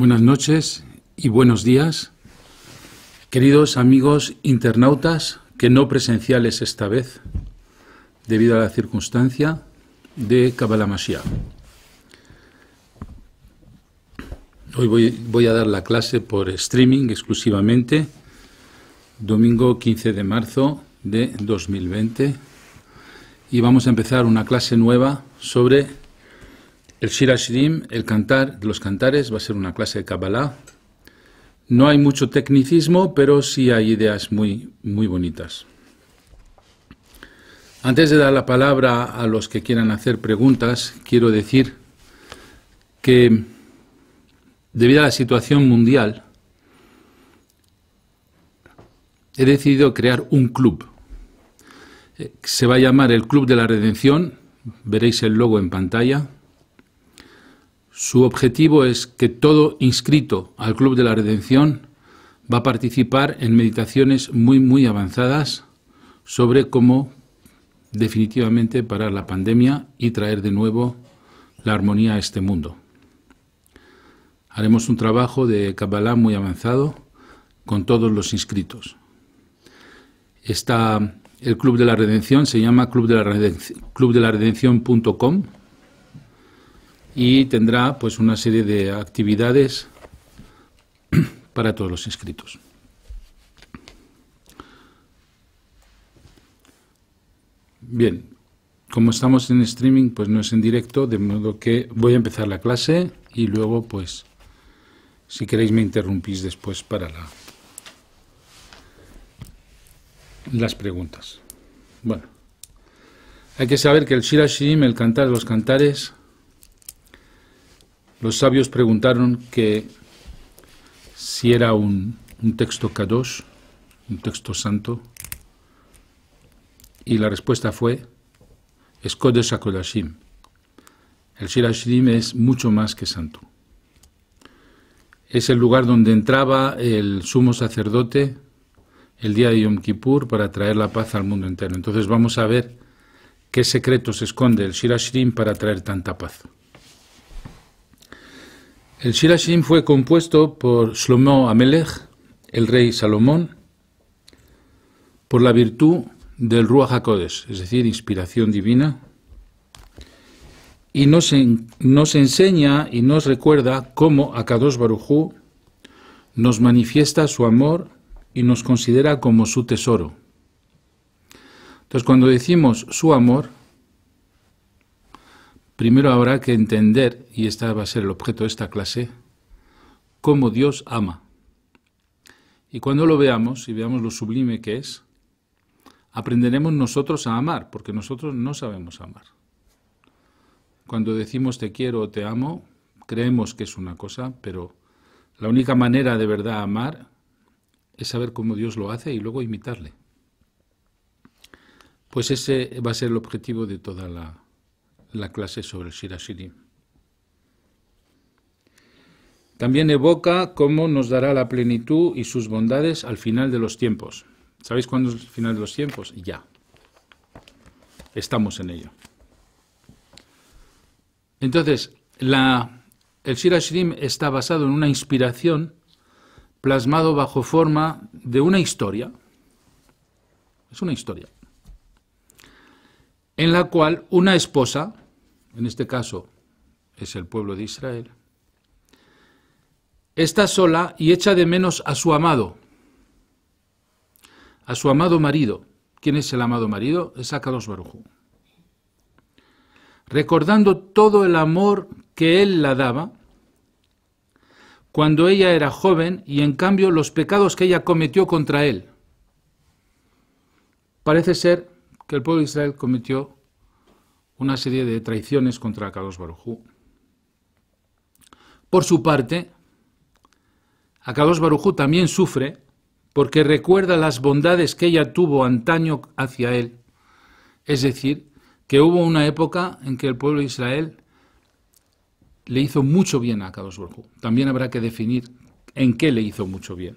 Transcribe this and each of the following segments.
Buenas noches y buenos días, queridos amigos internautas, que no presenciales esta vez, debido a la circunstancia de Kabbalah Hoy voy, voy, a dar la clase por streaming exclusivamente, domingo 15 de marzo de 2020, y vamos a empezar una clase nueva sobre el Shira el cantar de los cantares, va a ser una clase de Kabbalah. No hay mucho tecnicismo, pero sí hay ideas muy, muy bonitas. Antes de dar la palabra a los que quieran hacer preguntas, quiero decir que debido a la situación mundial, he decidido crear un club. Eh, se va a llamar el Club de la Redención, veréis el logo en pantalla. Su objetivo es que todo inscrito al Club de la Redención va a participar en meditaciones muy, muy avanzadas sobre cómo definitivamente parar la pandemia y traer de nuevo la armonía a este mundo. Haremos un trabajo de Kabbalah muy avanzado con todos los inscritos. Está el Club de la Redención se llama Club de la Redención.com y tendrá pues una serie de actividades para todos los inscritos. Bien, como estamos en streaming, pues no es en directo, de modo que voy a empezar la clase y luego pues si queréis me interrumpís después para la, las preguntas. Bueno, hay que saber que el Shira el cantar de los cantares, los sabios preguntaron que si era un, texto Kadosh, un texto santo, y la respuesta fue es Kodesh El Shirashim es mucho más que santo. Es el lugar donde entraba el sumo sacerdote el día de Yom Kippur para traer la paz al mundo entero. Entonces vamos a ver qué secreto se esconde el Shirashim para traer tanta paz. El Shirashim fue compuesto por Shlomo Amelech, el rey Salomón, por la virtud del Ruach HaKodesh, es decir, inspiración divina, y nos, nos enseña y nos recuerda cómo Akados Barujú nos manifiesta su amor y nos considera como su tesoro. Entonces, cuando decimos su amor, Primero habrá que entender, y este va a ser el objeto de esta clase, cómo Dios ama. Y cuando lo veamos y veamos lo sublime que es, aprenderemos nosotros a amar, porque nosotros no sabemos amar. Cuando decimos te quiero o te amo, creemos que es una cosa, pero la única manera de verdad amar es saber cómo Dios lo hace y luego imitarle. Pues ese va a ser el objetivo de toda la, la clase sobre el Shirashiri. También evoca cómo nos dará la plenitud y sus bondades al final de los tiempos. ¿Sabéis cuándo es el final de los tiempos? Ya. Estamos en ello. Entonces, la, el Shirashirim está basado en una inspiración plasmado bajo forma de una historia. Es una historia. En la cual una esposa en este caso es el pueblo de Israel, está sola y echa de menos a su amado, a su amado marido. ¿Quién es el amado marido? Es Akados Barujú. Recordando todo el amor que él la daba cuando ella era joven y en cambio los pecados que ella cometió contra él. Parece ser que el pueblo de Israel cometió una serie de traiciones contra Carlos Barujú. Por su parte, Akadosh Barujú también sufre porque recuerda las bondades que ella tuvo antaño hacia él. Es decir, que hubo una época en que el pueblo de Israel le hizo mucho bien a Akadosh Barujú. También habrá que definir en qué le hizo mucho bien.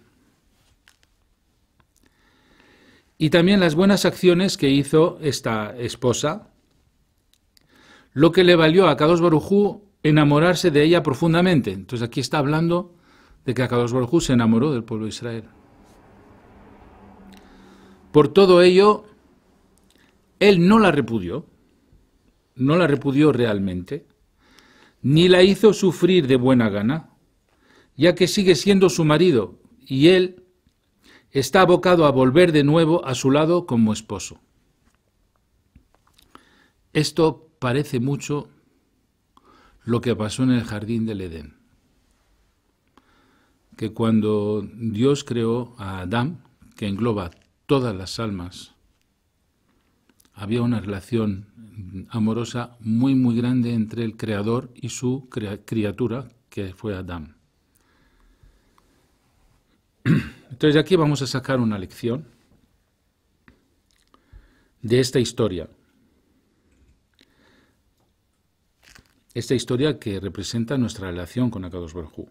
Y también las buenas acciones que hizo esta esposa, lo que le valió a Kadosh Barujú enamorarse de ella profundamente. Entonces aquí está hablando de que Kados Barujú se enamoró del pueblo de Israel. Por todo ello, él no la repudió, no la repudió realmente, ni la hizo sufrir de buena gana, ya que sigue siendo su marido y él está abocado a volver de nuevo a su lado como esposo. Esto parece mucho lo que pasó en el jardín del Edén. Que cuando Dios creó a Adán, que engloba todas las almas, había una relación amorosa muy, muy grande entre el Creador y su criatura, que fue Adán. Entonces aquí vamos a sacar una lección de esta historia. esta historia que representa nuestra relación con Akados Berjú.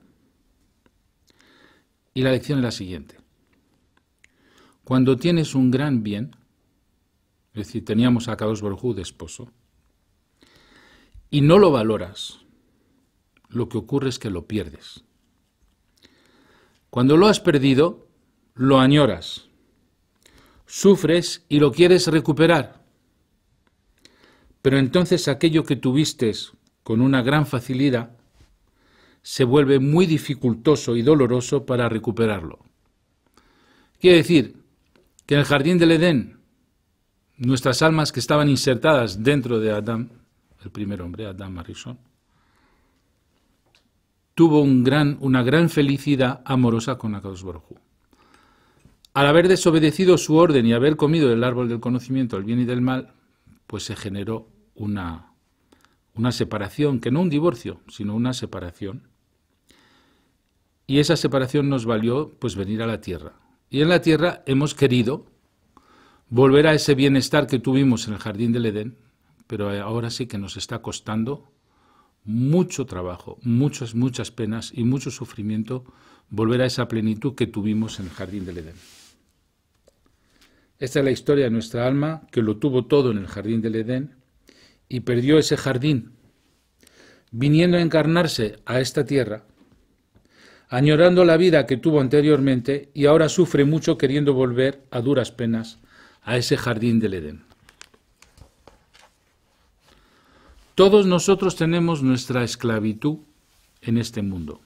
Y la lección es la siguiente. Cuando tienes un gran bien, es decir, teníamos a Akados Borjú de esposo, y no lo valoras, lo que ocurre es que lo pierdes. Cuando lo has perdido, lo añoras, sufres y lo quieres recuperar. Pero entonces aquello que tuviste con una gran facilidad, se vuelve muy dificultoso y doloroso para recuperarlo. Quiere decir que en el jardín del Edén, nuestras almas que estaban insertadas dentro de Adán, el primer hombre, Adán Marisón, tuvo una gran felicidad amorosa con Akados Al haber desobedecido su orden y haber comido del árbol del conocimiento, del bien y del mal, pues se generó una una separación, que no un divorcio, sino una separación. Y esa separación nos valió pues venir a la tierra. Y en la tierra hemos querido volver a ese bienestar que tuvimos en el jardín del Edén, pero ahora sí que nos está costando mucho trabajo, muchas muchas penas y mucho sufrimiento volver a esa plenitud que tuvimos en el jardín del Edén. Esta es la historia de nuestra alma que lo tuvo todo en el jardín del Edén y perdió ese jardín, viniendo a encarnarse a esta tierra, añorando la vida que tuvo anteriormente y ahora sufre mucho queriendo volver a duras penas a ese jardín del Edén. Todos nosotros tenemos nuestra esclavitud en este mundo.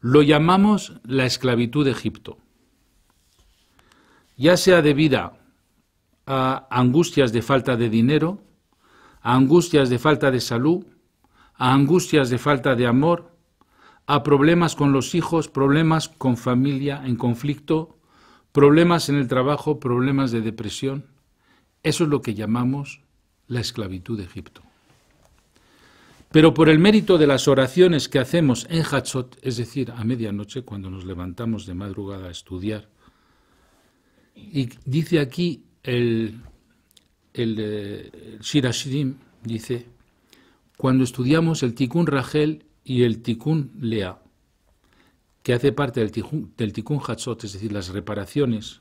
Lo llamamos la esclavitud de Egipto, ya sea debida a angustias de falta de dinero, a angustias de falta de salud, a angustias de falta de amor, a problemas con los hijos, problemas con familia en conflicto, problemas en el trabajo, problemas de depresión. Eso es lo que llamamos la esclavitud de Egipto. Pero por el mérito de las oraciones que hacemos en Hatzot, es decir, a medianoche cuando nos levantamos de madrugada a estudiar, y dice aquí el el, Shirashidim, dice, cuando estudiamos el Tikkun Rachel y el Tikkun Lea, que hace parte del Tikkun, del Hatzot, es decir, las reparaciones,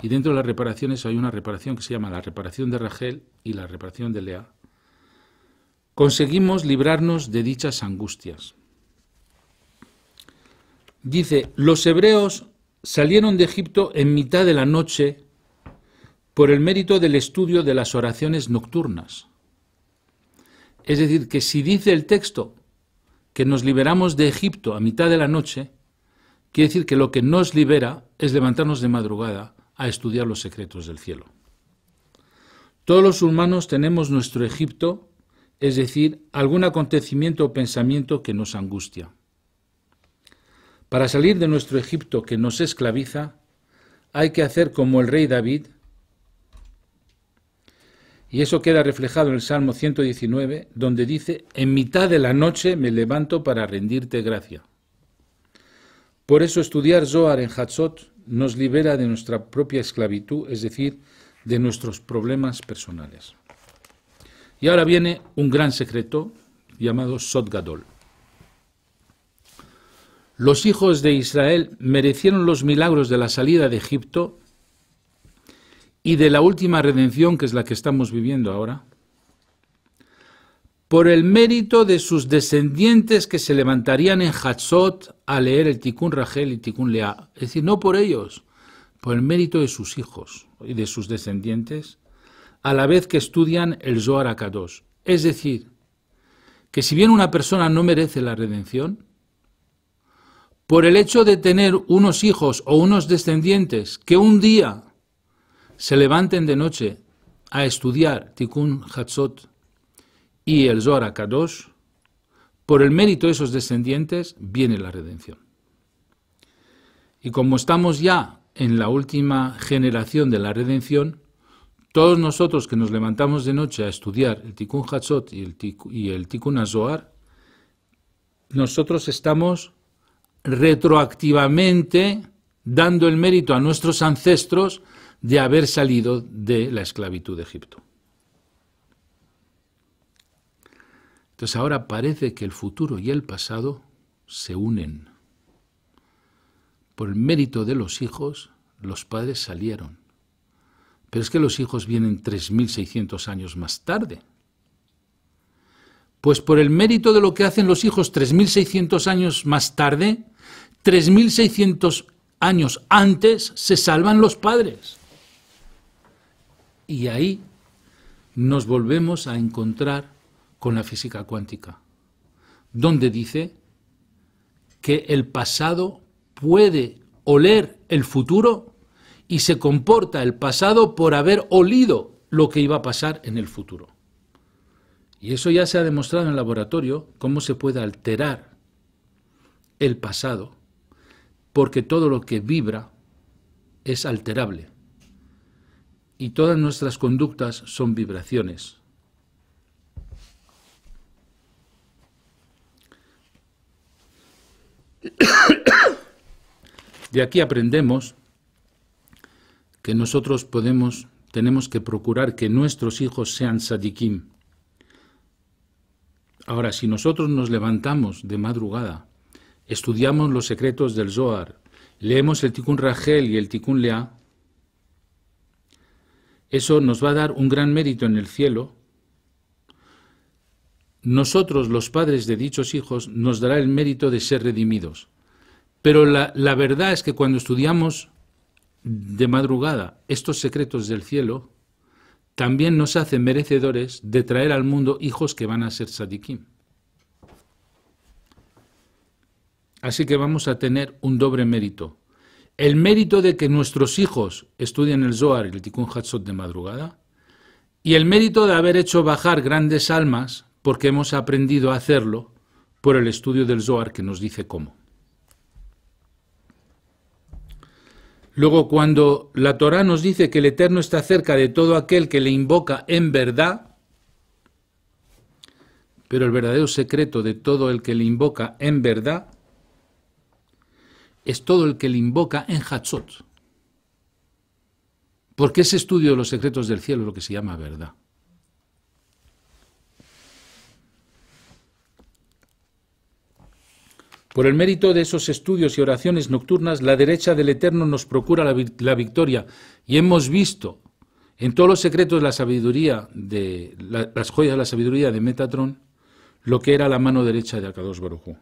y dentro de las reparaciones hay una reparación que se llama la reparación de Rachel y la reparación de Lea, conseguimos librarnos de dichas angustias. Dice, los hebreos salieron de Egipto en mitad de la noche por el mérito del estudio de las oraciones nocturnas. Es decir, que si dice el texto que nos liberamos de Egipto a mitad de la noche, quiere decir que lo que nos libera es levantarnos de madrugada a estudiar los secretos del cielo. Todos los humanos tenemos nuestro Egipto, es decir, algún acontecimiento o pensamiento que nos angustia. Para salir de nuestro Egipto que nos esclaviza, hay que hacer como el rey David, y eso queda reflejado en el Salmo 119, donde dice, en mitad de la noche me levanto para rendirte gracia. Por eso estudiar Zohar en Hatsot nos libera de nuestra propia esclavitud, es decir, de nuestros problemas personales. Y ahora viene un gran secreto llamado Sotgadol. Los hijos de Israel merecieron los milagros de la salida de Egipto y de la última redención, que es la que estamos viviendo ahora, por el mérito de sus descendientes que se levantarían en Hatsot... a leer el Tikkun Rachel y Tikkun Lea. Es decir, no por ellos, por el mérito de sus hijos y de sus descendientes, a la vez que estudian el Zohar Es decir, que si bien una persona no merece la redención, por el hecho de tener unos hijos o unos descendientes que un día se levanten de noche a estudiar Tikkun Hatzot y el Zohar Kadosh, por el mérito de esos descendientes viene la redención. Y como estamos ya en la última generación de la redención, todos nosotros que nos levantamos de noche a estudiar el Tikkun Hatzot y el, Tikkun, y el nosotros estamos retroactivamente dando el mérito a nuestros ancestros de haber salido de la esclavitud de Egipto. Entonces ahora parece que el futuro y el pasado se unen. Por el mérito de los hijos, los padres salieron. Pero es que los hijos vienen 3.600 años más tarde. Pues por el mérito de lo que hacen los hijos 3.600 años más tarde, 3.600 años antes se salvan los padres. Y ahí nos volvemos a encontrar con la física cuántica, donde dice que el pasado puede oler el futuro y se comporta el pasado por haber olido lo que iba a pasar en el futuro. Y eso ya se ha demostrado en el laboratorio, cómo se puede alterar el pasado, porque todo lo que vibra es alterable y todas nuestras conductas son vibraciones. De aquí aprendemos que nosotros podemos, tenemos que procurar que nuestros hijos sean sadikim. Ahora, si nosotros nos levantamos de madrugada, estudiamos los secretos del Zohar, leemos el Tikkun Rachel y el Tikkun Leah, eso nos va a dar un gran mérito en el cielo. Nosotros, los padres de dichos hijos, nos dará el mérito de ser redimidos. Pero la, verdad es que cuando estudiamos de madrugada estos secretos del cielo, también nos hacen merecedores de traer al mundo hijos que van a ser sadikim. Así que vamos a tener un doble mérito el mérito de que nuestros hijos estudien el Zohar y el Tikkun Hatzot de madrugada, y el mérito de haber hecho bajar grandes almas porque hemos aprendido a hacerlo por el estudio del Zohar que nos dice cómo. Luego, cuando la Torá nos dice que el Eterno está cerca de todo aquel que le invoca en verdad, pero el verdadero secreto de todo el que le invoca en verdad es todo el que le invoca en Hatzot. Porque ese estudio de los secretos del cielo es lo que se llama verdad. Por el mérito de esos estudios y oraciones nocturnas, la derecha del Eterno nos procura la, victoria y hemos visto en todos los secretos de la sabiduría, de las joyas de la sabiduría de Metatron, lo que era la mano derecha de Akados Barujú.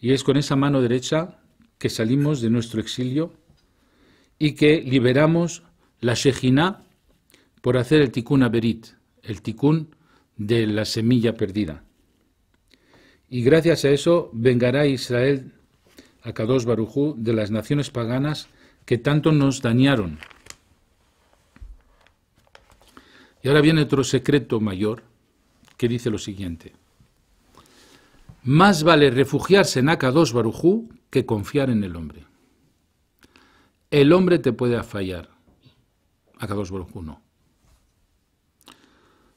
Y es con esa mano derecha que salimos de nuestro exilio y que liberamos la Shejina por hacer el tikkun averit, el tikkun de la semilla perdida. Y gracias a eso vengará Israel a Kadosh Barujú de las naciones paganas que tanto nos dañaron. Y ahora viene otro secreto mayor que dice lo siguiente. Más vale refugiarse en Akados Barujú que confiar en el hombre. El hombre te puede fallar, Akados Barujú no.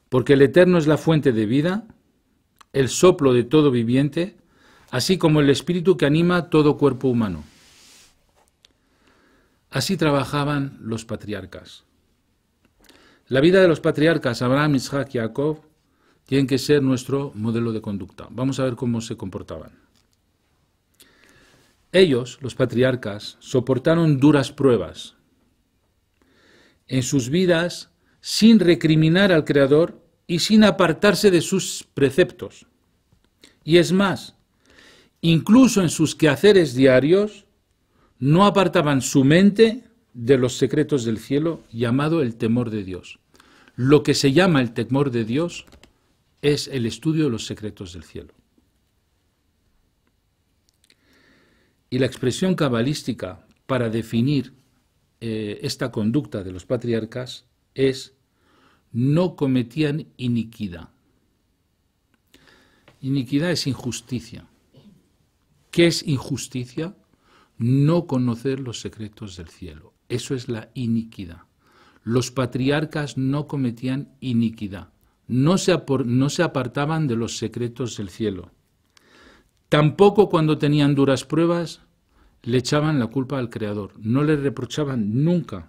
Porque el Eterno es la fuente de vida, el soplo de todo viviente, así como el espíritu que anima todo cuerpo humano. Así trabajaban los patriarcas. La vida de los patriarcas Abraham, Isaac y Jacob tienen que ser nuestro modelo de conducta. Vamos a ver cómo se comportaban. Ellos, los patriarcas, soportaron duras pruebas en sus vidas sin recriminar al Creador y sin apartarse de sus preceptos. Y es más, incluso en sus quehaceres diarios, no apartaban su mente de los secretos del cielo llamado el temor de Dios. Lo que se llama el temor de Dios es el estudio de los secretos del cielo. Y la expresión cabalística para definir eh, esta conducta de los patriarcas es no cometían iniquidad. Iniquidad es injusticia. ¿Qué es injusticia? No conocer los secretos del cielo. Eso es la iniquidad. Los patriarcas no cometían iniquidad no se, apartaban de los secretos del cielo. Tampoco cuando tenían duras pruebas le echaban la culpa al Creador, no le reprochaban nunca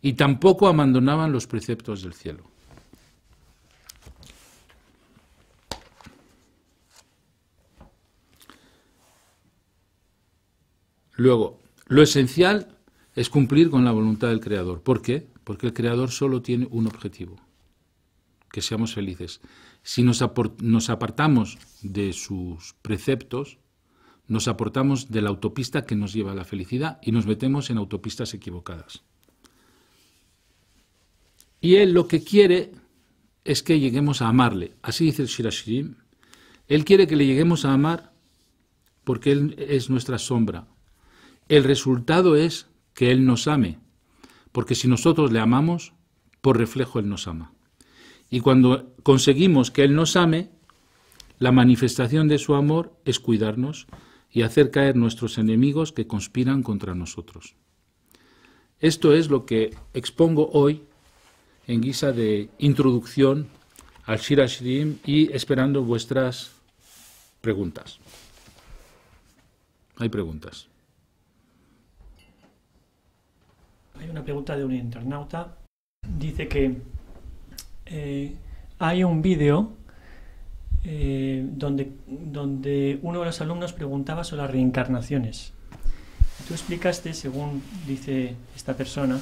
y tampoco abandonaban los preceptos del cielo. Luego, lo esencial es cumplir con la voluntad del Creador. ¿Por qué? Porque el Creador solo tiene un objetivo, que seamos felices. Si nos, nos apartamos de sus preceptos, nos apartamos de la autopista que nos lleva a la felicidad y nos metemos en autopistas equivocadas. Y él lo que quiere es que lleguemos a amarle. Así dice el Shirashirim. Él quiere que le lleguemos a amar porque él es nuestra sombra. El resultado es que él nos ame, porque si nosotros le amamos, por reflejo él nos ama. Y cuando conseguimos que Él nos ame, la manifestación de su amor es cuidarnos y hacer caer nuestros enemigos que conspiran contra nosotros. Esto es lo que expongo hoy en guisa de introducción al Shira y esperando vuestras preguntas. Hay preguntas. Hay una pregunta de un internauta. Dice que eh, hay un vídeo eh, donde, donde uno de los alumnos preguntaba sobre las reencarnaciones. Tú explicaste, según dice esta persona,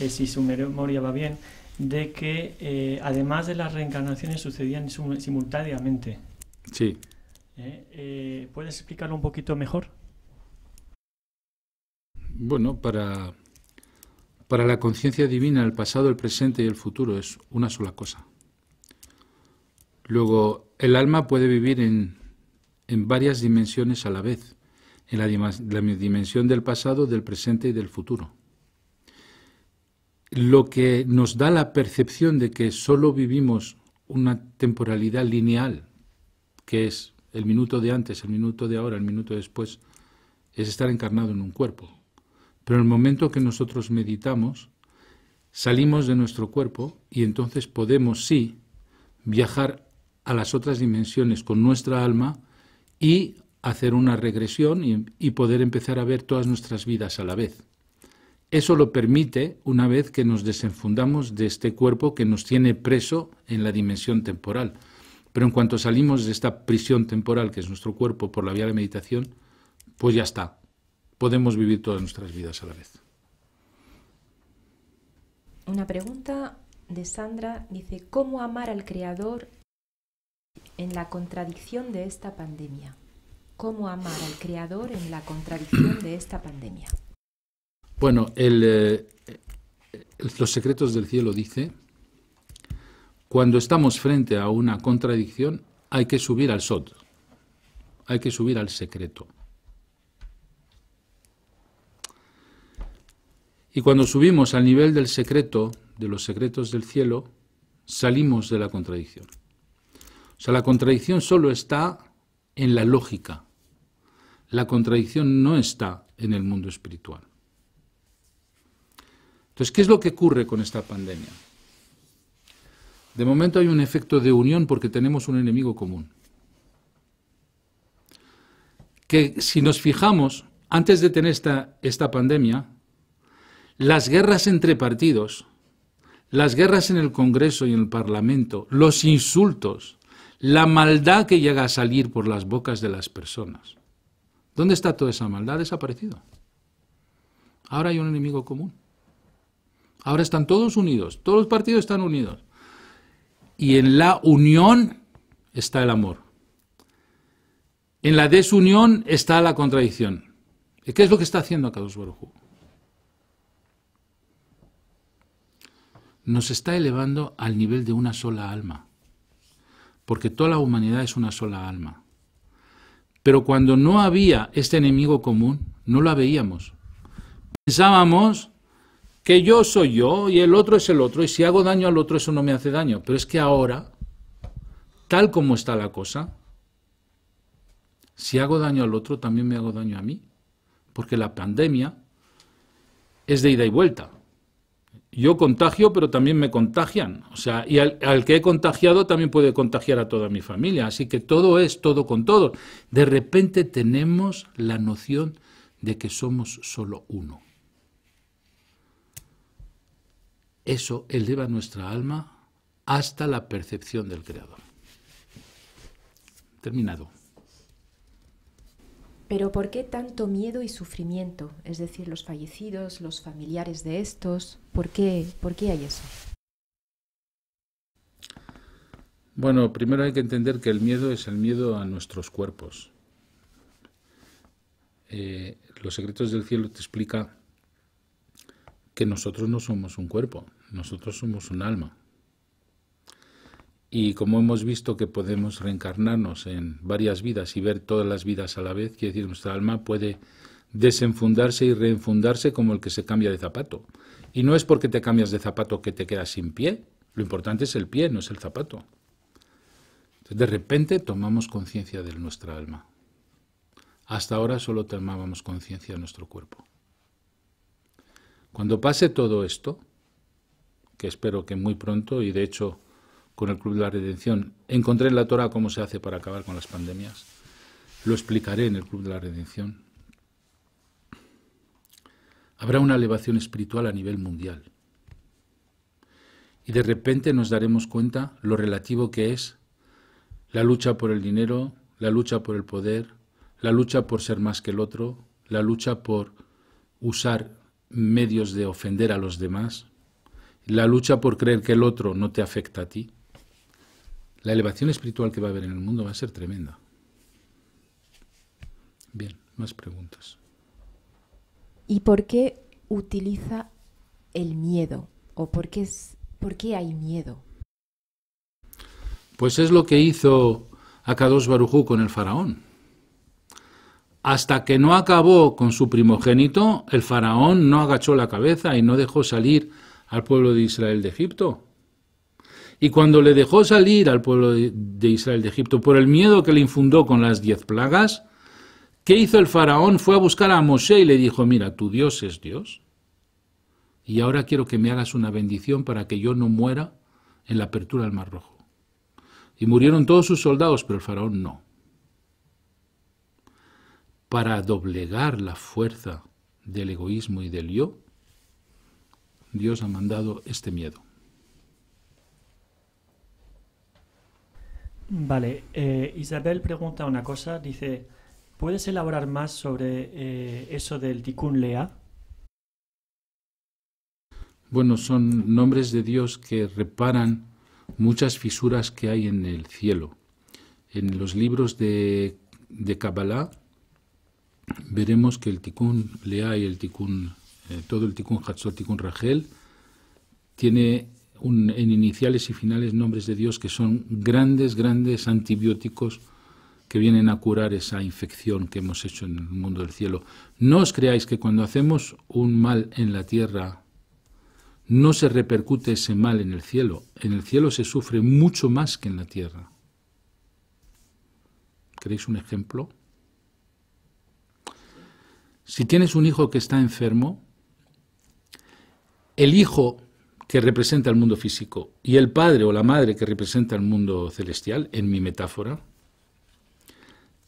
eh, si su memoria va bien, de que eh, además de las reencarnaciones sucedían simultáneamente. Sí. ¿Puedes explicarlo un poquito mejor? Bueno, para para la conciencia divina el pasado, el presente y el futuro es una sola cosa. Luego, el alma puede vivir en, varias dimensiones a la vez, en la, dimensión del pasado, del presente y del futuro. Lo que nos da la percepción de que solo vivimos una temporalidad lineal, que es el minuto de antes, el minuto de ahora, el minuto después, es estar encarnado en un cuerpo, pero en el momento que nosotros meditamos, salimos de nuestro cuerpo y entonces podemos sí viajar a las otras dimensiones con nuestra alma y hacer una regresión y, poder empezar a ver todas nuestras vidas a la vez. Eso lo permite una vez que nos desenfundamos de este cuerpo que nos tiene preso en la dimensión temporal. Pero en cuanto salimos de esta prisión temporal que es nuestro cuerpo por la vía de meditación, pues ya está, podemos vivir todas nuestras vidas a la vez. Una pregunta de Sandra dice, ¿cómo amar al Creador en la contradicción de esta pandemia? ¿Cómo amar al Creador en la contradicción de esta pandemia? Bueno, eh, eh, los secretos del cielo dice, cuando estamos frente a una contradicción hay que subir al sot, hay que subir al secreto. Y cuando subimos al nivel del secreto, de los secretos del cielo, salimos de la contradicción. O sea, la contradicción solo está en la lógica. La contradicción no está en el mundo espiritual. Entonces, ¿qué es lo que ocurre con esta pandemia? De momento hay un efecto de unión porque tenemos un enemigo común. Que si nos fijamos, antes de tener esta, esta pandemia, las guerras entre partidos, las guerras en el Congreso y en el Parlamento, los insultos, la maldad que llega a salir por las bocas de las personas. ¿Dónde está toda esa maldad? Ha desaparecido. Ahora hay un enemigo común. Ahora están todos unidos, todos los partidos están unidos. Y en la unión está el amor. En la desunión está la contradicción. ¿Y ¿Qué es lo que está haciendo Carlos Baruj nos está elevando al nivel de una sola alma, porque toda la humanidad es una sola alma. Pero cuando no había este enemigo común, no la veíamos. Pensábamos que yo soy yo y el otro es el otro, y si hago daño al otro eso no me hace daño. Pero es que ahora, tal como está la cosa, si hago daño al otro también me hago daño a mí, porque la pandemia es de ida y vuelta yo contagio, pero también me contagian. O sea, y al, que he contagiado también puede contagiar a toda mi familia. Así que todo es todo con todo. De repente tenemos la noción de que somos solo uno. Eso eleva nuestra alma hasta la percepción del Creador. Terminado. Pero ¿por qué tanto miedo y sufrimiento? Es decir, los fallecidos, los familiares de estos, ¿por qué, por qué hay eso? Bueno, primero hay que entender que el miedo es el miedo a nuestros cuerpos. Eh, los secretos del cielo te explica que nosotros no somos un cuerpo, nosotros somos un alma. Y como hemos visto que podemos reencarnarnos en varias vidas y ver todas las vidas a la vez, quiere decir, nuestra alma puede desenfundarse y reenfundarse como el que se cambia de zapato. Y no es porque te cambias de zapato que te quedas sin pie, lo importante es el pie, no es el zapato. Entonces, de repente tomamos conciencia de nuestra alma. Hasta ahora solo tomábamos conciencia de nuestro cuerpo. Cuando pase todo esto, que espero que muy pronto, y de hecho en el Club de la Redención. Encontré en la Torah cómo se hace para acabar con las pandemias. Lo explicaré en el Club de la Redención. Habrá una elevación espiritual a nivel mundial. Y de repente nos daremos cuenta lo relativo que es la lucha por el dinero, la lucha por el poder, la lucha por ser más que el otro, la lucha por usar medios de ofender a los demás, la lucha por creer que el otro no te afecta a ti la elevación espiritual que va a haber en el mundo va a ser tremenda. Bien, más preguntas. ¿Y por qué utiliza el miedo? ¿O por qué, es, por qué hay miedo? Pues es lo que hizo Akados Barujú con el faraón. Hasta que no acabó con su primogénito, el faraón no agachó la cabeza y no dejó salir al pueblo de Israel de Egipto. Y cuando le dejó salir al pueblo de Israel de Egipto por el miedo que le infundó con las diez plagas, ¿qué hizo el faraón? Fue a buscar a Moshe y le dijo, mira, tu Dios es Dios. Y ahora quiero que me hagas una bendición para que yo no muera en la apertura del Mar Rojo. Y murieron todos sus soldados, pero el faraón no. Para doblegar la fuerza del egoísmo y del yo, Dios ha mandado este miedo. Vale, eh, Isabel pregunta una cosa, dice, ¿puedes elaborar más sobre eh, eso del Tikkun Lea? Bueno, son nombres de Dios que reparan muchas fisuras que hay en el cielo. En los libros de, de Kabbalah veremos que el Tikkun Lea y el ticún eh, todo el Tikkun Hatzot, Tikkun Rachel, tiene en iniciales y finales nombres de Dios que son grandes, grandes antibióticos que vienen a curar esa infección que hemos hecho en el mundo del cielo. No os creáis que cuando hacemos un mal en la tierra, no se repercute ese mal en el cielo. En el cielo se sufre mucho más que en la tierra. ¿Queréis un ejemplo? Si tienes un hijo que está enfermo, el hijo que representa el mundo físico y el padre o la madre que representa el mundo celestial, en mi metáfora.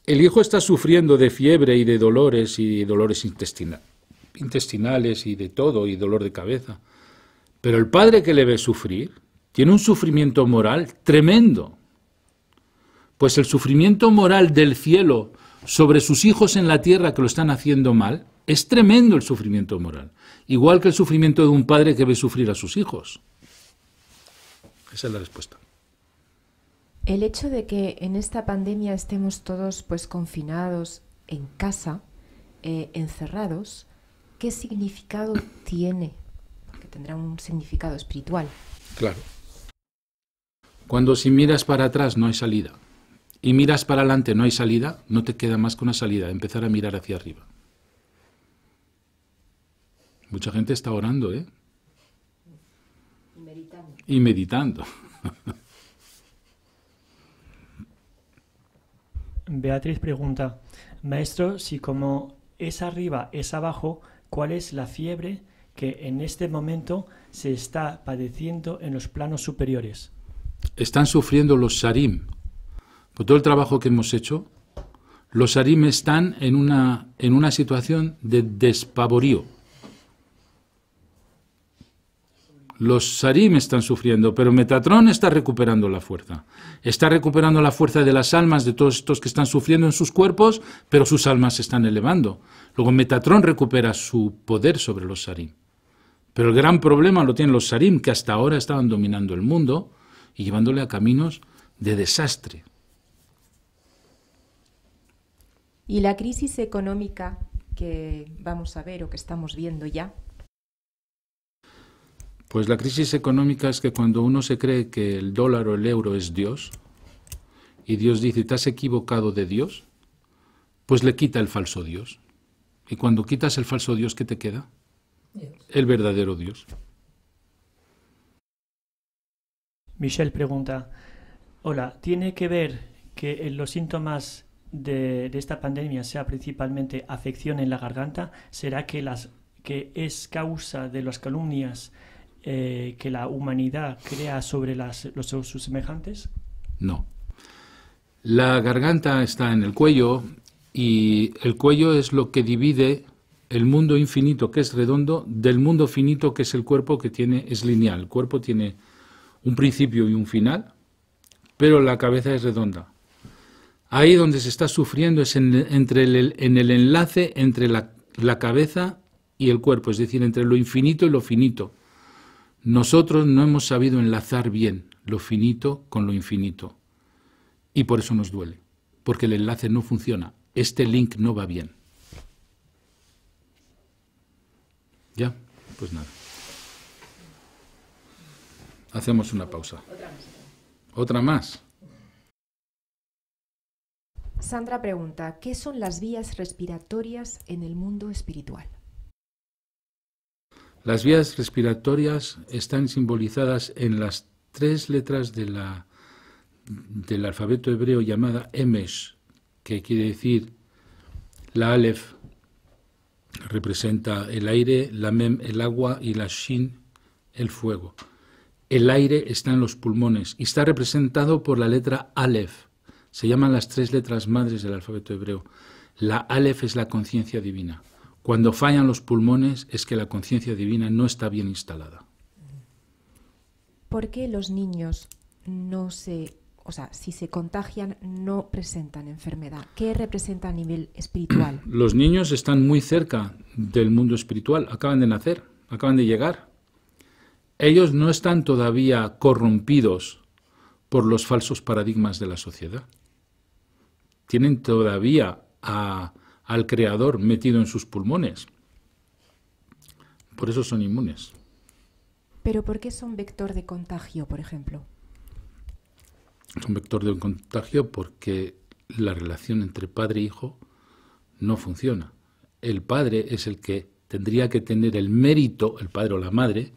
El hijo está sufriendo de fiebre y de dolores y dolores intestinales y de todo y dolor de cabeza. Pero el padre que le ve sufrir tiene un sufrimiento moral tremendo. Pues el sufrimiento moral del cielo sobre sus hijos en la tierra que lo están haciendo mal es tremendo el sufrimiento moral igual que el sufrimiento de un padre que ve sufrir a sus hijos. Esa es la respuesta. El hecho de que en esta pandemia estemos todos pues confinados en casa, eh, encerrados, ¿qué significado tiene? Porque tendrá un significado espiritual. Claro. Cuando si miras para atrás no hay salida y miras para adelante no hay salida, no te queda más que una salida, empezar a mirar hacia arriba. Mucha gente está orando, ¿eh? Y meditando. Beatriz pregunta, maestro, si como es arriba, es abajo, ¿cuál es la fiebre que en este momento se está padeciendo en los planos superiores? Están sufriendo los sarim. Por todo el trabajo que hemos hecho, los sarim están en una, en una situación de despavorío. los Sarim están sufriendo, pero Metatron está recuperando la fuerza. Está recuperando la fuerza de las almas de todos estos que están sufriendo en sus cuerpos, pero sus almas se están elevando. Luego Metatron recupera su poder sobre los Sarim. Pero el gran problema lo tienen los Sarim, que hasta ahora estaban dominando el mundo y llevándole a caminos de desastre. Y la crisis económica que vamos a ver o que estamos viendo ya pues la crisis económica es que cuando uno se cree que el dólar o el euro es Dios, y Dios dice, ¿te has equivocado de Dios? Pues le quita el falso Dios. Y cuando quitas el falso Dios, ¿qué te queda? El verdadero Dios. Michelle pregunta, hola, ¿tiene que ver que los síntomas de, de, esta pandemia sea principalmente afección en la garganta? ¿Será que, las, que es causa de las calumnias eh, que la humanidad crea sobre las, los, sus semejantes? No. La garganta está en el cuello y el cuello es lo que divide el mundo infinito que es redondo del mundo finito que es el cuerpo que tiene es lineal. El cuerpo tiene un principio y un final, pero la cabeza es redonda. Ahí donde se está sufriendo es en, entre el, en el enlace entre la cabeza y el cuerpo, es decir, entre lo infinito y lo finito. Nosotros no hemos sabido enlazar bien lo finito con lo infinito. Y por eso nos duele, porque el enlace no funciona, este link no va bien. ¿Ya? Pues nada. Hacemos una pausa. ¿Otra más? Sandra pregunta, ¿qué son las vías respiratorias en el mundo espiritual? Las vías respiratorias están simbolizadas en las tres letras del alfabeto hebreo llamada Emesh, que quiere decir la Aleph representa el aire, la Mem el agua y la Shin el fuego. El aire está en los pulmones y está representado por la letra Aleph. Se llaman las tres letras madres del alfabeto hebreo. La Aleph es la conciencia divina. Cuando fallan los pulmones es que la conciencia divina no está bien instalada. ¿Por qué los niños no se, o sea, si se contagian, no presentan enfermedad? ¿Qué representa a nivel espiritual? Los niños están muy cerca del mundo espiritual, acaban de nacer, acaban de llegar. Ellos no están todavía corrompidos por los falsos paradigmas de la sociedad. Tienen todavía a al Creador metido en sus pulmones. Por eso son inmunes. ¿Pero por qué son vector de contagio, por ejemplo? Son vector de contagio porque la relación entre padre e hijo no funciona. El padre es el que tendría que tener el mérito, el padre o la madre,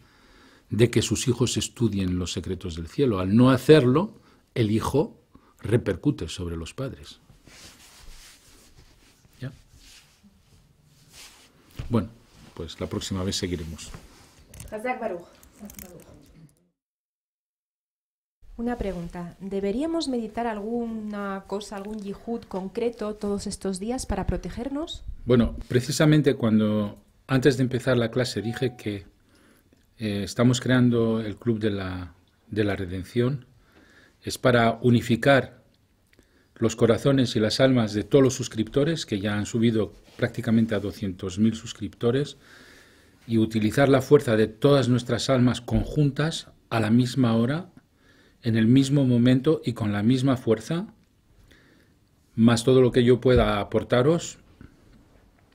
de que sus hijos estudien los secretos del cielo. Al no hacerlo, el hijo repercute sobre los padres. Bueno, pues la próxima vez seguiremos. Una pregunta. ¿Deberíamos meditar alguna cosa, algún yihud concreto todos estos días para protegernos? Bueno, precisamente cuando antes de empezar la clase dije que eh, estamos creando el Club de la, de la Redención, es para unificar los corazones y las almas de todos los suscriptores, que ya han subido prácticamente a 200.000 suscriptores, y utilizar la fuerza de todas nuestras almas conjuntas a la misma hora, en el mismo momento y con la misma fuerza, más todo lo que yo pueda aportaros,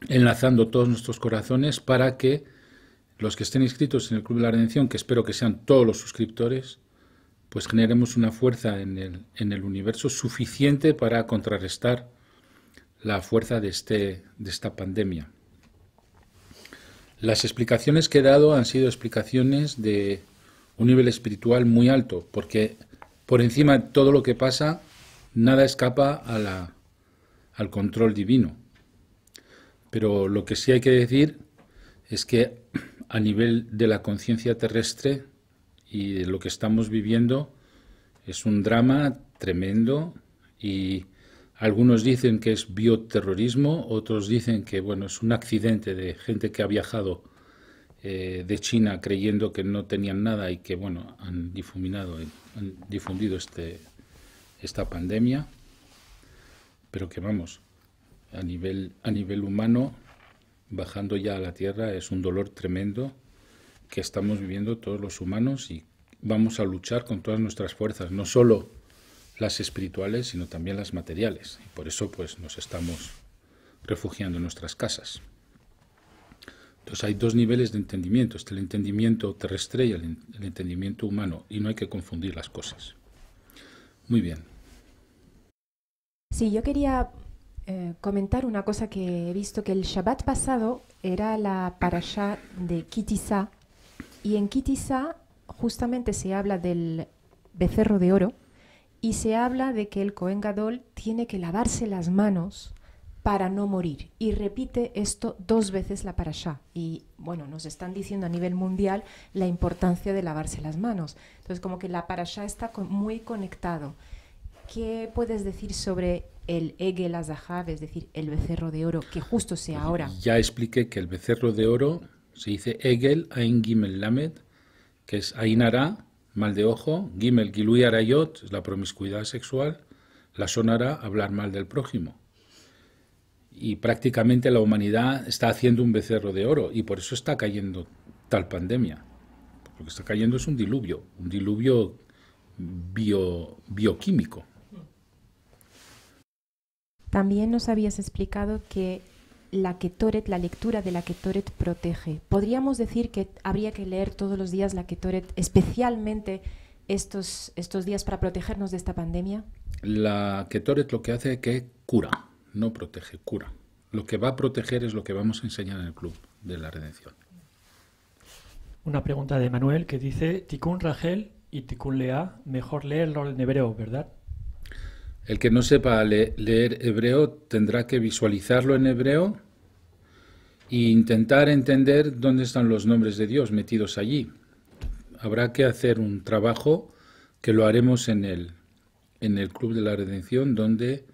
enlazando todos nuestros corazones para que los que estén inscritos en el Club de la Redención, que espero que sean todos los suscriptores, pues generemos una fuerza en el, en el universo suficiente para contrarrestar la fuerza de, este, de esta pandemia. Las explicaciones que he dado han sido explicaciones de un nivel espiritual muy alto, porque por encima de todo lo que pasa, nada escapa al control divino. Pero lo que sí hay que decir es que a nivel de la conciencia terrestre y lo que estamos viviendo es un drama tremendo y algunos dicen que es bioterrorismo, otros dicen que bueno es un accidente de gente que ha viajado eh, de China creyendo que no tenían nada y que bueno han difuminado, han difundido este esta pandemia, pero que vamos a nivel a nivel humano bajando ya a la tierra es un dolor tremendo que estamos viviendo todos los humanos y vamos a luchar con todas nuestras fuerzas, no solo las espirituales, sino también las materiales. Y por eso pues nos estamos refugiando en nuestras casas. Entonces hay dos niveles de entendimiento, el entendimiento terrestre y el, entendimiento humano, y no hay que confundir las cosas. Muy bien. Sí, yo quería eh, comentar una cosa que he visto, que el Shabbat pasado era la parasha de Kitizá, y en Kitizá justamente se habla del becerro de oro y se habla de que el Cohen Gadol tiene que lavarse las manos para no morir. Y repite esto dos veces la parashá. Y bueno, nos están diciendo a nivel mundial la importancia de lavarse las manos. Entonces, como que la parashá está muy conectado. ¿Qué puedes decir sobre el Egel Azahab, es decir, el becerro de oro, que justo sea ahora? Ya expliqué que el becerro de oro se dice Egel Ain Gimel Lamed, que es Ainara, mal de ojo, Gimel Gilui Arayot, la promiscuidad sexual, la sonará, hablar mal del prójimo. Y prácticamente la humanidad está haciendo un becerro de oro y por eso está cayendo tal pandemia. Lo que está cayendo es un diluvio, un diluvio bioquímico. También nos habías explicado que la Ketoret, la lectura de la Ketoret protege. Podríamos decir que habría que leer todos los días la Ketoret, especialmente estos, estos días para protegernos de esta pandemia. La Ketoret lo que hace es que cura, no protege, cura. Lo que va a proteger es lo que vamos a enseñar en el Club de la Redención. Una pregunta de Manuel que dice, Tikun Rachel y Tikun Lea, mejor leerlo en hebreo, ¿verdad? El que no sepa leer hebreo tendrá que visualizarlo en hebreo e intentar entender dónde están los nombres de Dios metidos allí. Habrá que hacer un trabajo que lo haremos en el, en el Club de la Redención, donde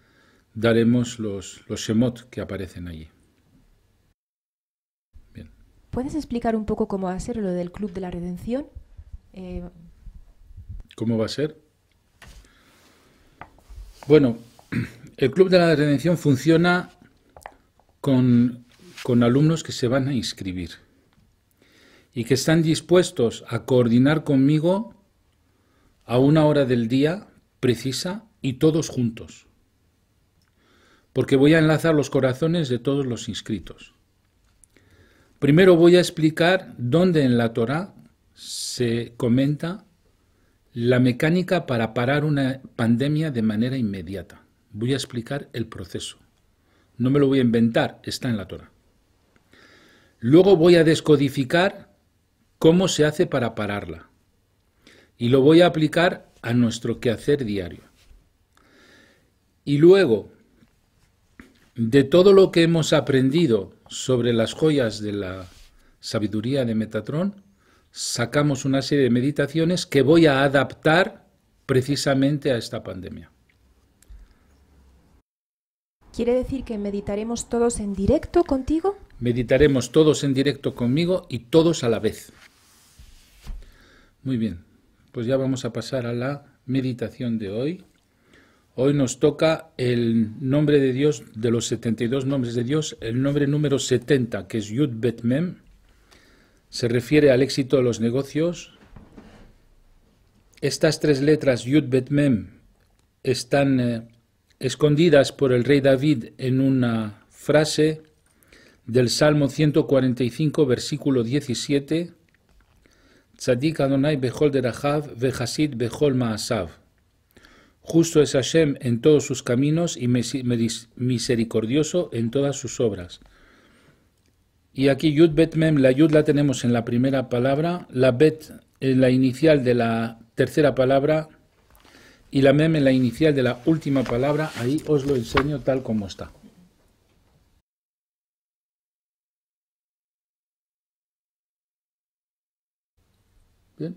daremos los, los Shemot que aparecen allí. ¿Puedes explicar un poco cómo va a ser lo del Club de la Redención? Eh, ¿Cómo va a ser? Bueno, el Club de la Redención funciona con, alumnos que se van a inscribir y que están dispuestos a coordinar conmigo a una hora del día precisa y todos juntos. Porque voy a enlazar los corazones de todos los inscritos. Primero voy a explicar dónde en la Torá se comenta la mecánica para parar una pandemia de manera inmediata. Voy a explicar el proceso. No me lo voy a inventar, está en la Torah. Luego voy a descodificar cómo se hace para pararla. Y lo voy a aplicar a nuestro quehacer diario. Y luego, de todo lo que hemos aprendido sobre las joyas de la sabiduría de Metatron, sacamos una serie de meditaciones que voy a adaptar precisamente a esta pandemia. ¿Quiere decir que meditaremos todos en directo contigo? Meditaremos todos en directo conmigo y todos a la vez. Muy bien, pues ya vamos a pasar a la meditación de hoy. Hoy nos toca el nombre de Dios, de los 72 nombres de Dios, el nombre número 70, que es Yud Bet Mem se refiere al éxito de los negocios. Estas tres letras, Yud Bet Mem, están eh, escondidas por el rey David en una frase del Salmo 145, versículo 17. Tzadik Adonai bechol derachav Vehasid bechol Maasav. Justo es Hashem en todos sus caminos y misericordioso en todas sus obras. Y aquí Yud Bet Mem, la Yud la tenemos en la primera palabra, la Bet en la inicial de la tercera palabra y la Mem en la inicial de la última palabra. Ahí os lo enseño tal como está. Bien.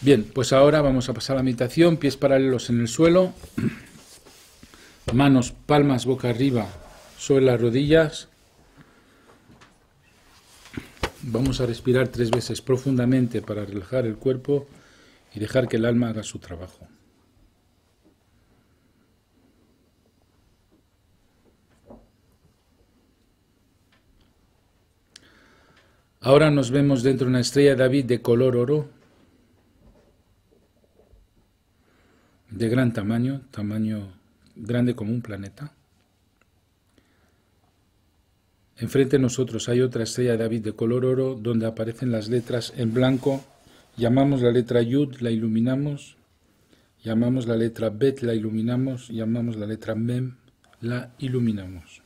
Bien, pues ahora vamos a pasar a la meditación, pies paralelos en el suelo manos, palmas boca arriba sobre las rodillas. Vamos a respirar tres veces profundamente para relajar el cuerpo y dejar que el alma haga su trabajo. Ahora nos vemos dentro de una estrella David de color oro, de gran tamaño, tamaño grande como un planeta. Enfrente de nosotros hay otra estrella de David de color oro donde aparecen las letras en blanco. Llamamos la letra Yud, la iluminamos. Llamamos la letra Bet, la iluminamos. Llamamos la letra Mem, la iluminamos.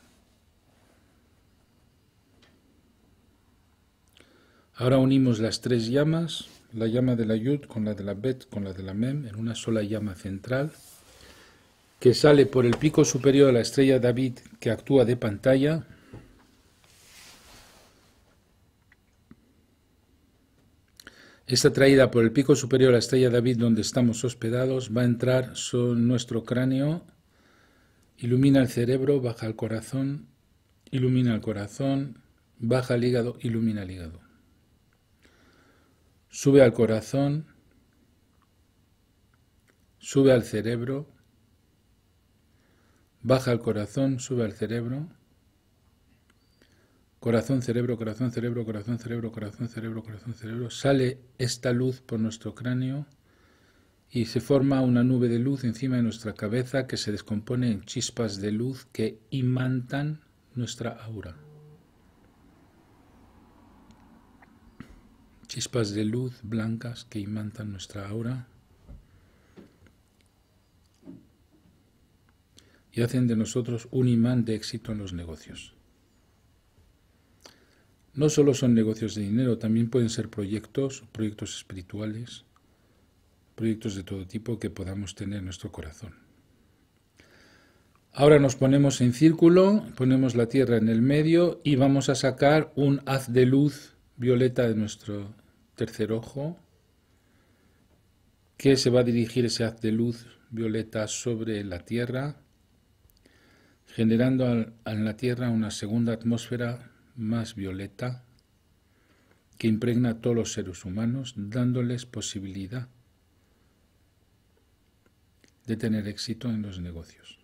Ahora unimos las tres llamas, la llama de la Yud con la de la Bet, con la de la Mem, en una sola llama central que sale por el pico superior de la estrella David que actúa de pantalla, Esta traída por el pico superior de la estrella David donde estamos hospedados va a entrar sobre nuestro cráneo, ilumina el cerebro, baja el corazón, ilumina el corazón, baja el hígado, ilumina el hígado. Sube al corazón, sube al cerebro, baja al corazón, sube al cerebro. Corazón, cerebro, corazón, cerebro, corazón, cerebro, corazón, cerebro, corazón, cerebro. Sale esta luz por nuestro cráneo y se forma una nube de luz encima de nuestra cabeza que se descompone en chispas de luz que imantan nuestra aura. Chispas de luz blancas que imantan nuestra aura y hacen de nosotros un imán de éxito en los negocios. No solo son negocios de dinero, también pueden ser proyectos, proyectos espirituales, proyectos de todo tipo que podamos tener en nuestro corazón. Ahora nos ponemos en círculo, ponemos la tierra en el medio y vamos a sacar un haz de luz violeta de nuestro tercer ojo, que se va a dirigir ese haz de luz violeta sobre la tierra generando en la Tierra una segunda atmósfera más violeta que impregna a todos los seres humanos, dándoles posibilidad de tener éxito en los negocios.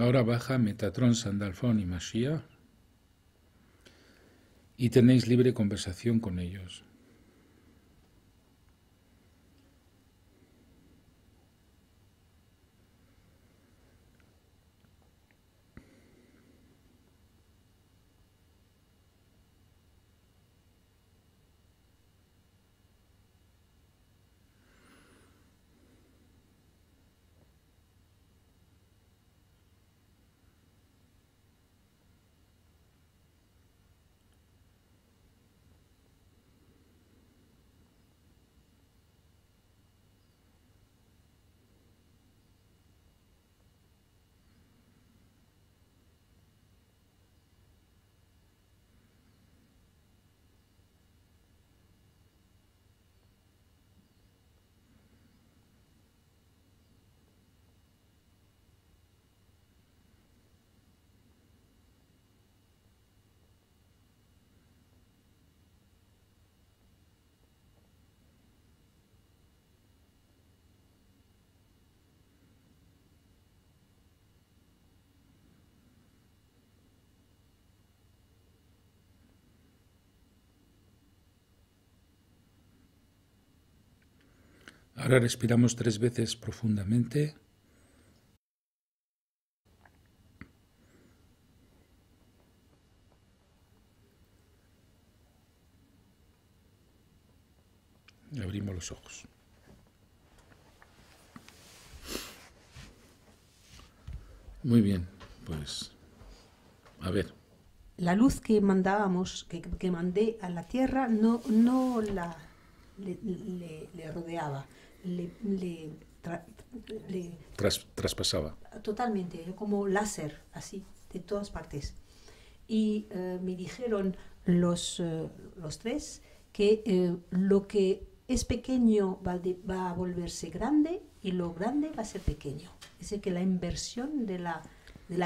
Ahora baja Metatron, Sandalfón y Mashiach y tenéis libre conversación con ellos. Ahora respiramos tres veces profundamente. abrimos los ojos. Muy bien, pues a ver. La luz que mandábamos, que, mandé a la Tierra, no, no la le rodeaba, le, traspasaba. Totalmente, como láser, así, de todas partes. Y eh, me dijeron los, eh, tres que eh, lo que es pequeño va, a volverse grande y lo grande va a ser pequeño. Es decir, que la inversión de la, de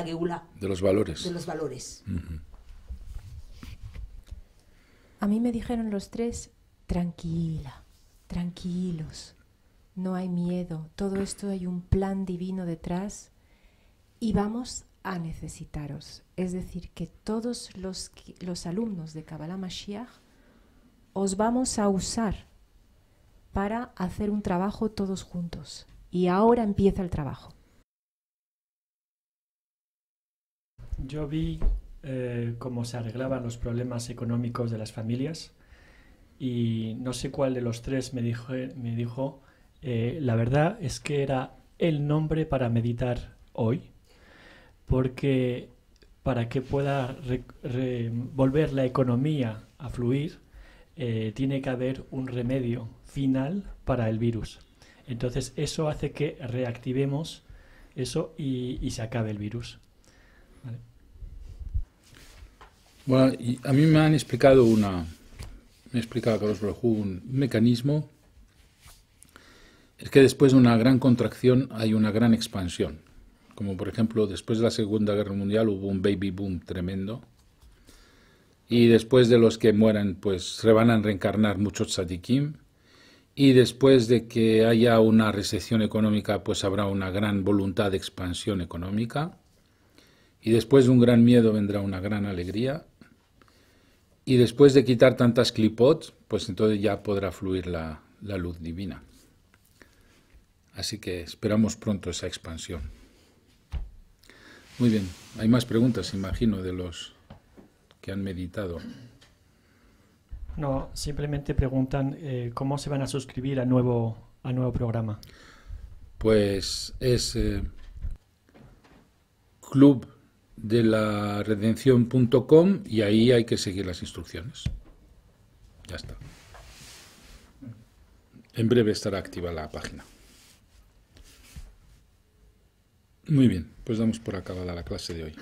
De los valores. De los valores. A mí me dijeron los tres, tranquila, tranquilos, no hay miedo, todo esto hay un plan divino detrás y vamos a necesitaros. Es decir, que todos los, los alumnos de Kabbalah Mashiach os vamos a usar para hacer un trabajo todos juntos. Y ahora empieza el trabajo. Yo vi eh, cómo se arreglaban los problemas económicos de las familias y no sé cuál de los tres me dijo, me dijo eh, la verdad es que era el nombre para meditar hoy, porque para que pueda volver la economía a fluir, eh, tiene que haber un remedio final para el virus. Entonces eso hace que reactivemos eso y, se acabe el virus. Bueno, a mí me han explicado una, me explicado Carlos un mecanismo es que después de una gran contracción hay una gran expansión. Como por ejemplo, después de la Segunda Guerra Mundial hubo un baby boom tremendo. Y después de los que mueran, pues se van a reencarnar muchos tzadikim. Y después de que haya una recesión económica, pues habrá una gran voluntad de expansión económica. Y después de un gran miedo vendrá una gran alegría. Y después de quitar tantas clipot, pues entonces ya podrá fluir la luz divina. Así que esperamos pronto esa expansión. Muy bien, hay más preguntas, imagino, de los que han meditado. No, simplemente preguntan eh, cómo se van a suscribir al nuevo, nuevo programa. Pues es eh, club de la redención.com y ahí hay que seguir las instrucciones. Ya está. En breve estará activa la página. Muy bien, pues damos por acabada la clase de hoy.